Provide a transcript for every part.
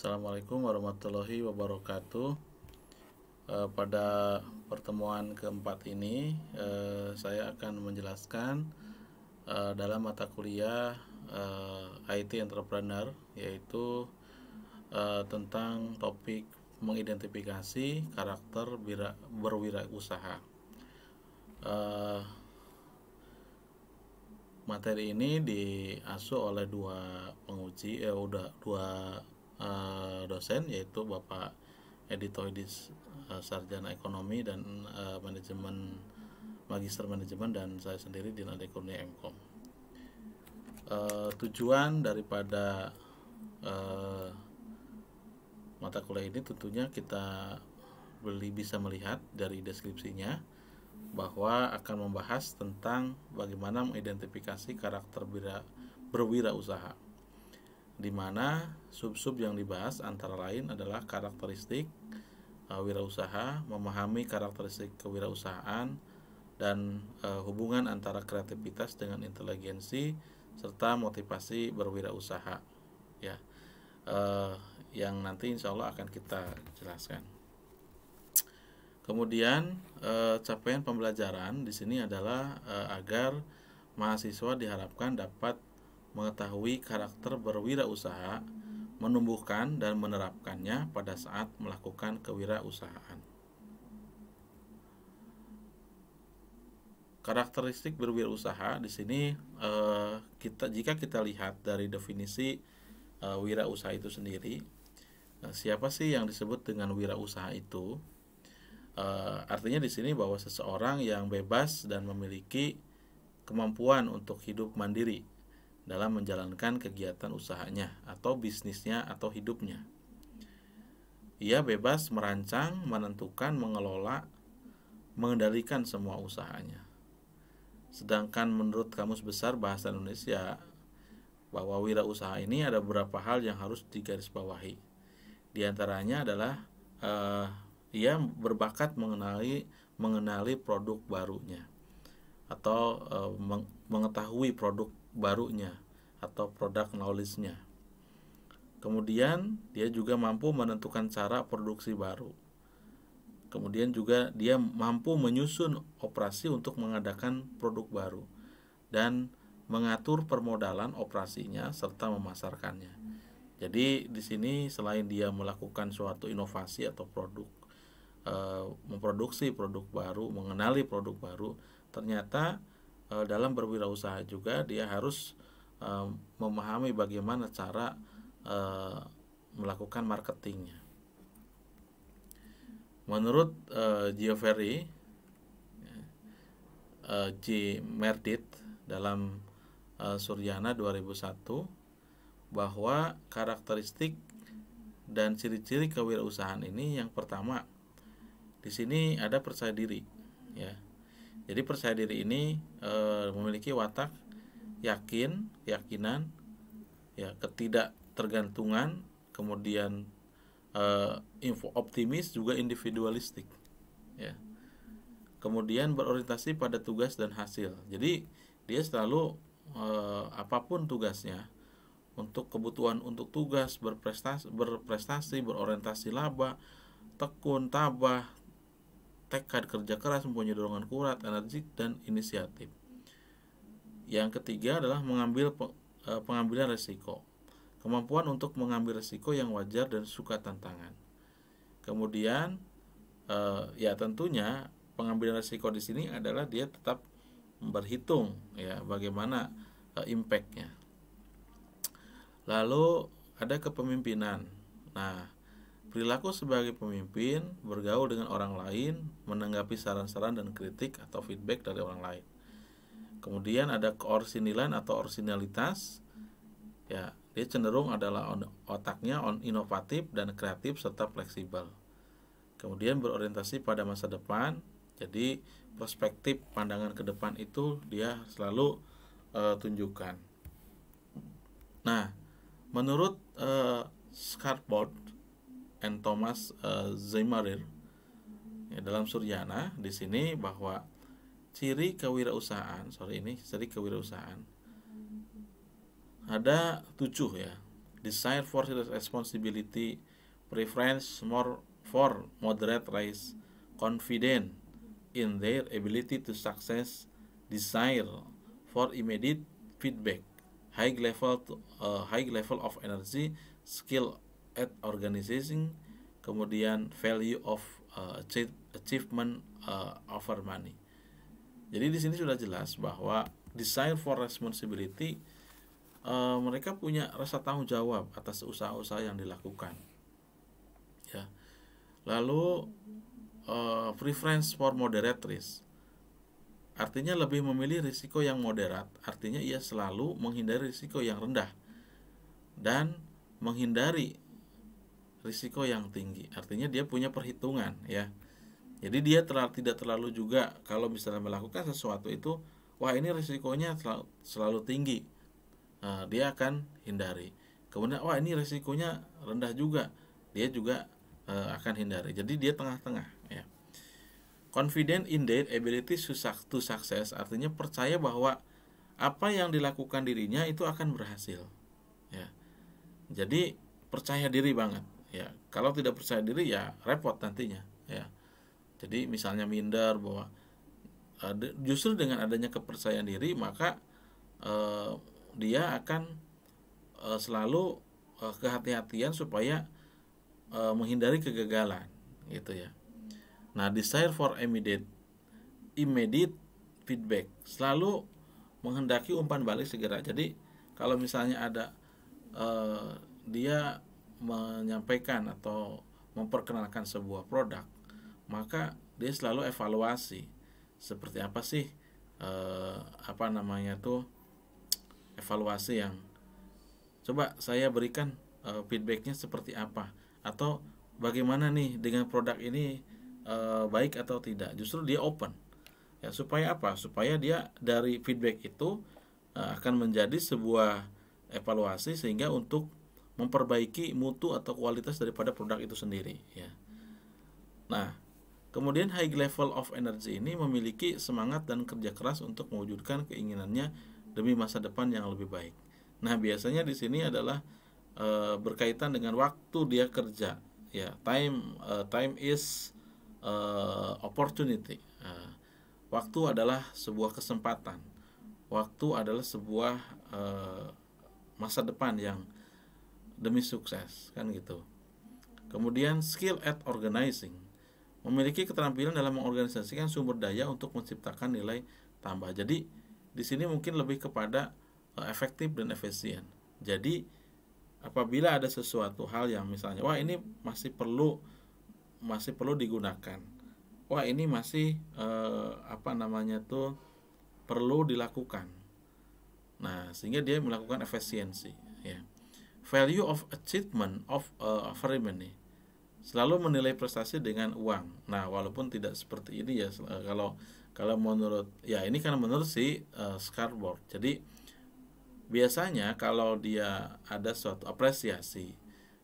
Assalamualaikum warahmatullahi wabarakatuh. Eh, pada pertemuan keempat ini, eh, saya akan menjelaskan eh, dalam mata kuliah IT Entrepreneur, yaitu tentang topik mengidentifikasi karakter berwirausaha. materi ini diasuh oleh dua penguji, eh, udah dua dosen yaitu Bapak Edito Edis eh, Sarjana Ekonomi dan uh, Manajemen Magister Manajemen dan saya sendiri di Ekonomi Mkom. Uh, eh, tujuan daripada uh, mata kuliah ini tentunya kita beli bisa melihat dari deskripsinya bahwa akan membahas tentang bagaimana mengidentifikasi karakter berwirausaha di mana sub-sub yang dibahas antara lain adalah karakteristik e, wirausaha, memahami karakteristik kewirausahaan dan e, hubungan antara kreativitas dengan inteligensi serta motivasi berwirausaha ya. E, yang nanti insya Allah akan kita jelaskan. Kemudian e, capaian pembelajaran di sini adalah e, agar mahasiswa diharapkan dapat mengetahui karakter berwirausaha, menumbuhkan dan menerapkannya pada saat melakukan kewirausahaan. Karakteristik berwirausaha di sini eh, kita jika kita lihat dari definisi eh, wirausaha itu sendiri, eh, siapa sih yang disebut dengan wirausaha itu? artinya di sini bahwa seseorang yang bebas dan memiliki kemampuan untuk hidup mandiri dalam menjalankan kegiatan usahanya atau bisnisnya atau hidupnya. Ia bebas merancang, menentukan, mengelola, mengendalikan semua usahanya. Sedangkan menurut Kamus Besar Bahasa Indonesia bahwa usaha ini ada beberapa hal yang harus digarisbawahi. Di antaranya adalah uh, ia berbakat mengenali mengenali produk barunya atau uh, mengetahui produk barunya atau produk knowledge-nya. Kemudian dia juga mampu menentukan cara produksi baru. Kemudian juga dia mampu menyusun operasi untuk mengadakan produk baru dan mengatur permodalan operasinya serta memasarkannya. Jadi di sini selain dia melakukan suatu inovasi atau produk eh, memproduksi produk baru, mengenali produk baru, ternyata Eh, dalam berwirausaha juga dia harus eh, memahami bagaimana cara eh, melakukan marketingnya. Menurut uh, G. Merdit dalam uh, Suryana 2001 bahwa karakteristik dan ciri-ciri kewirausahaan ini yang pertama di sini ada percaya diri ya jadi percaya diri ini e, memiliki watak yakin, keyakinan, ya ketidaktergantungan, kemudian e, info optimis juga individualistik, ya. Kemudian berorientasi pada tugas dan hasil. Jadi dia selalu e, apapun tugasnya untuk kebutuhan untuk tugas berprestasi berprestasi berorientasi laba tekun tabah tekad kerja keras, mempunyai dorongan kuat, energik, dan inisiatif. Yang ketiga adalah mengambil eh, pengambilan resiko. Kemampuan untuk mengambil resiko yang wajar dan suka tantangan. Kemudian eh, ya tentunya pengambilan resiko di sini adalah dia tetap berhitung ya bagaimana eh, impactnya. Lalu ada kepemimpinan. Nah, Perilaku sebagai pemimpin bergaul dengan orang lain, menanggapi saran-saran dan kritik atau feedback dari orang lain. Kemudian ada koorsinilan atau orsinalitas, Ya, dia cenderung adalah on, otaknya on inovatif dan kreatif serta fleksibel. Kemudian berorientasi pada masa depan. Jadi perspektif pandangan ke depan itu dia selalu uh, tunjukkan. Nah, menurut uh, eh, Scarboard and Thomas uh, Zaimarir ya, dalam Suryana di sini bahwa ciri kewirausahaan sorry ini ciri kewirausahaan ada tujuh ya desire for responsibility preference more for moderate rise confident in their ability to success desire for immediate feedback high level to, uh, high level of energy skill at organizing kemudian value of uh, achievement uh, over money jadi di sini sudah jelas bahwa desire for responsibility uh, mereka punya rasa tanggung jawab atas usaha-usaha yang dilakukan ya lalu uh, preference for moderate risk artinya lebih memilih risiko yang moderat artinya ia selalu menghindari risiko yang rendah dan menghindari risiko yang tinggi. Artinya dia punya perhitungan ya. Jadi dia terlalu, tidak terlalu juga kalau misalnya melakukan sesuatu itu, wah ini risikonya selalu, selalu tinggi. Nah, dia akan hindari. Kemudian wah ini risikonya rendah juga, dia juga uh, akan hindari. Jadi dia tengah-tengah ya. Confident in their ability to success artinya percaya bahwa apa yang dilakukan dirinya itu akan berhasil. Ya. Jadi percaya diri banget ya kalau tidak percaya diri ya repot nantinya ya jadi misalnya minder bahwa justru dengan adanya kepercayaan diri maka eh, dia akan eh, selalu eh, kehati-hatian supaya eh, menghindari kegagalan gitu ya nah desire for immediate immediate feedback selalu menghendaki umpan balik segera jadi kalau misalnya ada eh, dia menyampaikan atau memperkenalkan sebuah produk, maka dia selalu evaluasi seperti apa sih eh, apa namanya tuh evaluasi yang coba saya berikan eh, feedbacknya seperti apa atau bagaimana nih dengan produk ini eh, baik atau tidak. Justru dia open ya supaya apa? Supaya dia dari feedback itu eh, akan menjadi sebuah evaluasi sehingga untuk memperbaiki mutu atau kualitas daripada produk itu sendiri ya. Nah, kemudian high level of energy ini memiliki semangat dan kerja keras untuk mewujudkan keinginannya demi masa depan yang lebih baik. Nah, biasanya di sini adalah e, berkaitan dengan waktu dia kerja ya. Time e, time is e, opportunity. E, waktu adalah sebuah kesempatan. Waktu adalah sebuah e, masa depan yang demi sukses kan gitu kemudian skill at organizing memiliki keterampilan dalam mengorganisasikan sumber daya untuk menciptakan nilai tambah jadi di sini mungkin lebih kepada uh, efektif dan efisien jadi apabila ada sesuatu hal yang misalnya wah ini masih perlu masih perlu digunakan wah ini masih uh, apa namanya tuh perlu dilakukan nah sehingga dia melakukan efisiensi ya value of achievement of uh, Ferryman nih selalu menilai prestasi dengan uang. Nah, walaupun tidak seperti ini ya uh, kalau kalau menurut ya ini kan menurut si uh, Scarborough. Jadi biasanya kalau dia ada suatu apresiasi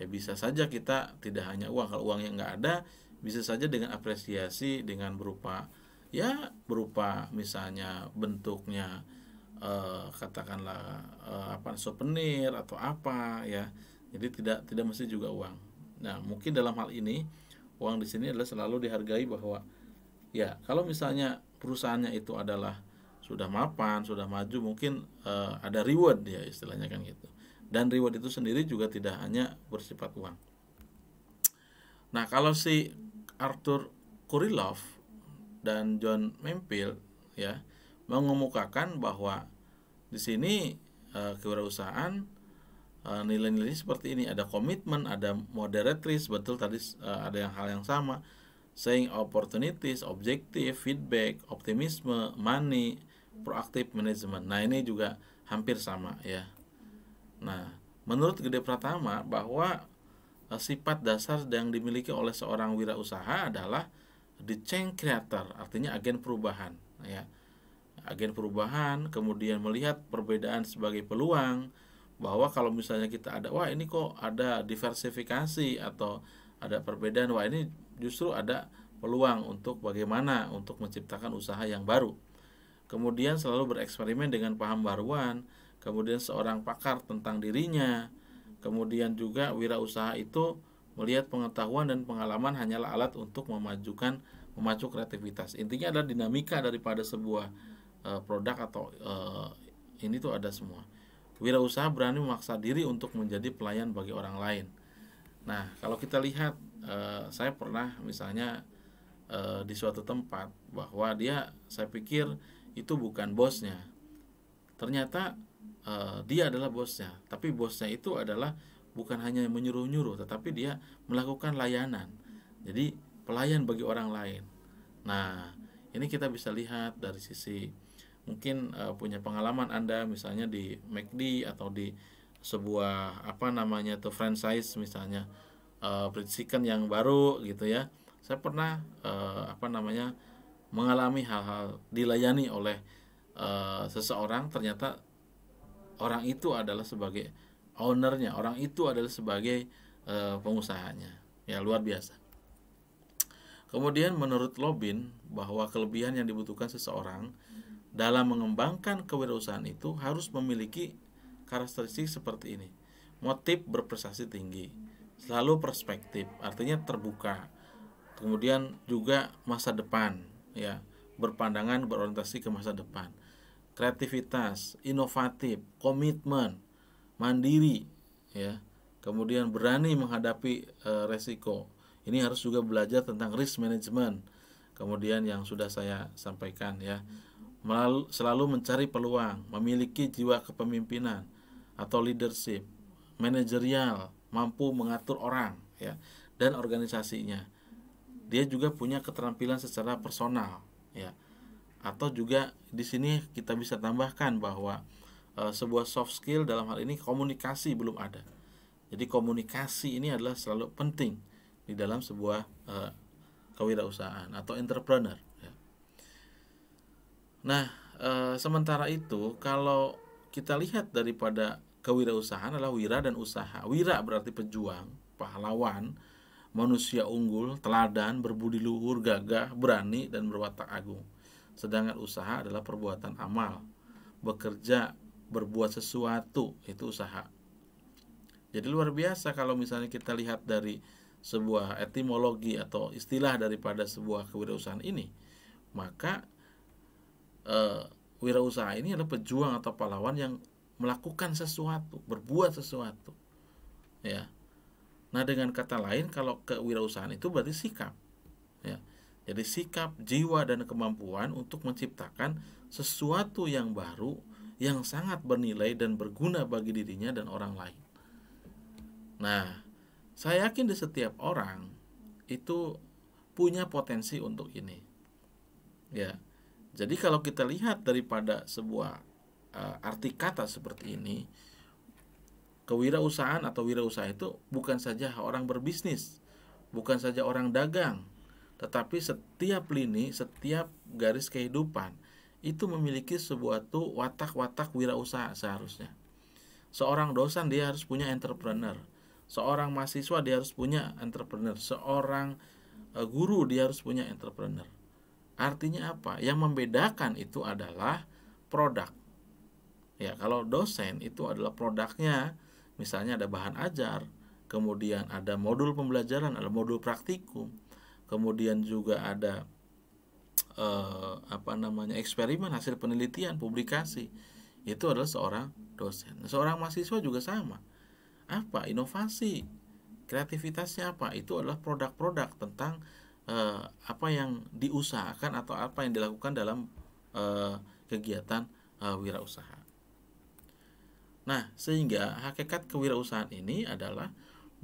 ya bisa saja kita tidak hanya uang kalau uangnya nggak ada bisa saja dengan apresiasi dengan berupa ya berupa misalnya bentuknya Eh, katakanlah uh, apa souvenir atau apa ya jadi tidak tidak mesti juga uang nah mungkin dalam hal ini uang di sini adalah selalu dihargai bahwa ya kalau misalnya perusahaannya itu adalah sudah mapan sudah maju mungkin uh, ada reward ya istilahnya kan gitu dan reward itu sendiri juga tidak hanya bersifat uang nah kalau si Arthur Kurilov dan John Mempil ya mengemukakan bahwa di sini e, kewirausahaan e, eh, nilai-nilai seperti ini ada komitmen, ada risk, betul tadi e, ada yang hal yang sama, saying opportunities, objektif, feedback, optimisme, money, proactive management. Nah, ini juga hampir sama ya. Nah, menurut Gede Pratama bahwa eh, sifat dasar yang dimiliki oleh seorang wirausaha adalah the change creator, artinya agen perubahan ya agen perubahan kemudian melihat perbedaan sebagai peluang bahwa kalau misalnya kita ada wah ini kok ada diversifikasi atau ada perbedaan wah ini justru ada peluang untuk bagaimana untuk menciptakan usaha yang baru. Kemudian selalu bereksperimen dengan paham baruan, kemudian seorang pakar tentang dirinya. Kemudian juga wirausaha itu melihat pengetahuan dan pengalaman hanyalah alat untuk memajukan memacu kreativitas. Intinya adalah dinamika daripada sebuah Eh, produk atau uh, ini tuh ada semua. Wirausaha berani memaksa diri untuk menjadi pelayan bagi orang lain. Nah, kalau kita lihat, uh, saya pernah misalnya uh, di suatu tempat bahwa dia, saya pikir itu bukan bosnya. Ternyata uh, dia adalah bosnya, tapi bosnya itu adalah bukan hanya menyuruh-nyuruh, tetapi dia melakukan layanan. Jadi pelayan bagi orang lain. Nah, ini kita bisa lihat dari sisi mungkin uh, punya pengalaman Anda misalnya di McD atau di sebuah apa namanya itu franchise misalnya uh, chicken yang baru gitu ya. Saya pernah uh, apa namanya mengalami hal-hal dilayani oleh uh, seseorang ternyata orang itu adalah sebagai ownernya, orang itu adalah sebagai uh, pengusahanya. Ya luar biasa. Kemudian menurut Lobin bahwa kelebihan yang dibutuhkan seseorang dalam mengembangkan kewirausahaan itu harus memiliki karakteristik seperti ini. Motif berprestasi tinggi, selalu perspektif, artinya terbuka. Kemudian juga masa depan, ya, berpandangan berorientasi ke masa depan. Kreativitas, inovatif, komitmen, mandiri, ya. Kemudian berani menghadapi e, resiko. Ini harus juga belajar tentang risk management. Kemudian yang sudah saya sampaikan ya selalu mencari peluang, memiliki jiwa kepemimpinan atau leadership, manajerial, mampu mengatur orang ya dan organisasinya. Dia juga punya keterampilan secara personal ya. Atau juga di sini kita bisa tambahkan bahwa e, sebuah soft skill dalam hal ini komunikasi belum ada. Jadi komunikasi ini adalah selalu penting di dalam sebuah e, kewirausahaan atau entrepreneur. Nah, e, sementara itu kalau kita lihat daripada kewirausahaan adalah wira dan usaha. Wira berarti pejuang, pahlawan, manusia unggul, teladan, berbudi luhur, gagah, berani dan berwatak agung. Sedangkan usaha adalah perbuatan amal, bekerja, berbuat sesuatu, itu usaha. Jadi luar biasa kalau misalnya kita lihat dari sebuah etimologi atau istilah daripada sebuah kewirausahaan ini, maka uh, wirausaha ini adalah pejuang atau pahlawan yang melakukan sesuatu, berbuat sesuatu. Ya. Nah, dengan kata lain kalau kewirausahaan itu berarti sikap. Ya. Jadi sikap, jiwa dan kemampuan untuk menciptakan sesuatu yang baru yang sangat bernilai dan berguna bagi dirinya dan orang lain. Nah, saya yakin di setiap orang itu punya potensi untuk ini. Ya. Jadi kalau kita lihat daripada sebuah uh, arti kata seperti ini, kewirausahaan atau wirausaha itu bukan saja orang berbisnis, bukan saja orang dagang, tetapi setiap lini, setiap garis kehidupan itu memiliki sebuah tuh watak-watak wirausaha seharusnya. Seorang dosen dia harus punya entrepreneur, seorang mahasiswa dia harus punya entrepreneur, seorang eh, guru dia harus punya entrepreneur Artinya apa? Yang membedakan itu adalah produk. Ya, kalau dosen itu adalah produknya, misalnya ada bahan ajar, kemudian ada modul pembelajaran, ada modul praktikum, kemudian juga ada eh, apa namanya eksperimen hasil penelitian, publikasi. Itu adalah seorang dosen. Seorang mahasiswa juga sama. Apa inovasi? Kreativitasnya apa? Itu adalah produk-produk tentang uh, apa yang diusahakan atau apa yang dilakukan dalam uh, kegiatan uh, wirausaha. Nah, sehingga hakikat kewirausahaan ini adalah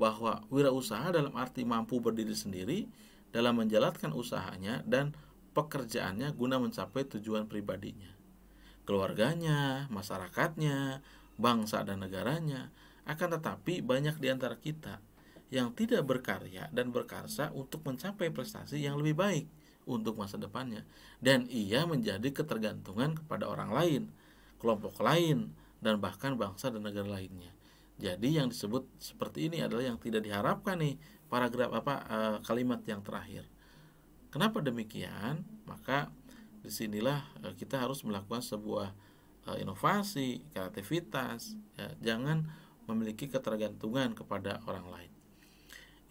bahwa wirausaha dalam arti mampu berdiri sendiri dalam menjalankan usahanya dan pekerjaannya guna mencapai tujuan pribadinya, keluarganya, masyarakatnya, bangsa dan negaranya. Akan tetapi banyak di antara kita yang tidak berkarya dan berkarsa untuk mencapai prestasi yang lebih baik untuk masa depannya dan ia menjadi ketergantungan kepada orang lain, kelompok lain dan bahkan bangsa dan negara lainnya. Jadi yang disebut seperti ini adalah yang tidak diharapkan nih paragraf apa eh, kalimat yang terakhir. Kenapa demikian? Maka disinilah eh, kita harus melakukan sebuah eh, inovasi, kreativitas, ya, jangan memiliki ketergantungan kepada orang lain.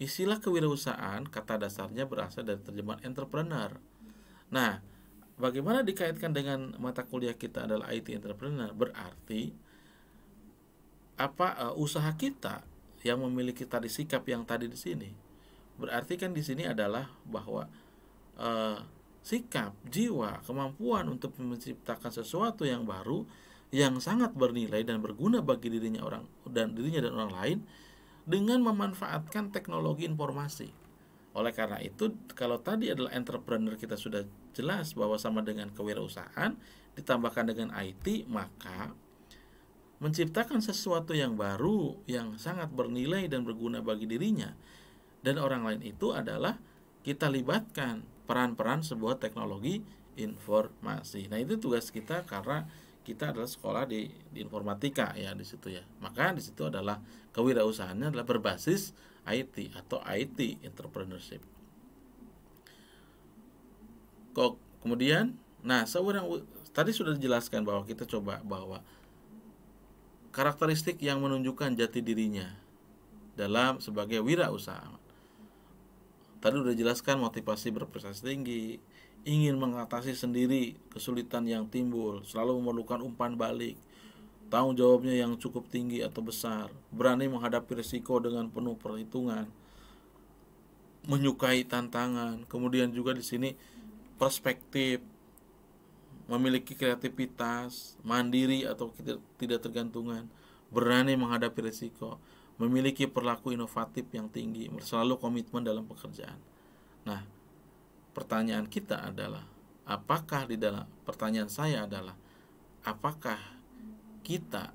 Istilah kewirausahaan kata dasarnya berasal dari terjemahan entrepreneur. Nah, bagaimana dikaitkan dengan mata kuliah kita adalah IT entrepreneur? Berarti apa uh, usaha kita yang memiliki tadi sikap yang tadi di sini berarti kan di sini adalah bahwa uh, sikap jiwa kemampuan untuk menciptakan sesuatu yang baru yang sangat bernilai dan berguna bagi dirinya orang dan dirinya dan orang lain dengan memanfaatkan teknologi informasi. Oleh karena itu, kalau tadi adalah entrepreneur kita sudah jelas bahwa sama dengan kewirausahaan ditambahkan dengan IT, maka menciptakan sesuatu yang baru yang sangat bernilai dan berguna bagi dirinya dan orang lain itu adalah kita libatkan peran-peran sebuah teknologi informasi. Nah, itu tugas kita karena kita adalah sekolah di, di informatika ya di situ ya. Maka di situ adalah kewirausahaannya adalah berbasis IT atau IT entrepreneurship. Kok kemudian nah seorang tadi sudah dijelaskan bahwa kita coba bahwa karakteristik yang menunjukkan jati dirinya dalam sebagai wirausaha. Tadi sudah dijelaskan motivasi berprestasi tinggi, ingin mengatasi sendiri kesulitan yang timbul, selalu memerlukan umpan balik, tanggung jawabnya yang cukup tinggi atau besar, berani menghadapi risiko dengan penuh perhitungan, menyukai tantangan, kemudian juga di sini perspektif, memiliki kreativitas, mandiri atau tidak tergantungan, berani menghadapi risiko, memiliki perilaku inovatif yang tinggi, selalu komitmen dalam pekerjaan. Nah, pertanyaan kita adalah apakah di dalam pertanyaan saya adalah apakah kita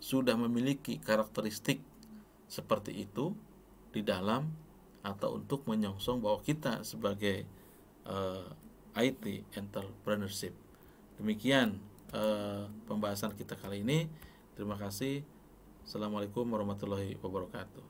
sudah memiliki karakteristik seperti itu di dalam atau untuk menyongsong bahwa kita sebagai uh, eh, IT entrepreneurship. Demikian uh, pembahasan kita kali ini. Terima kasih. Assalamualaikum warahmatullahi wabarakatuh.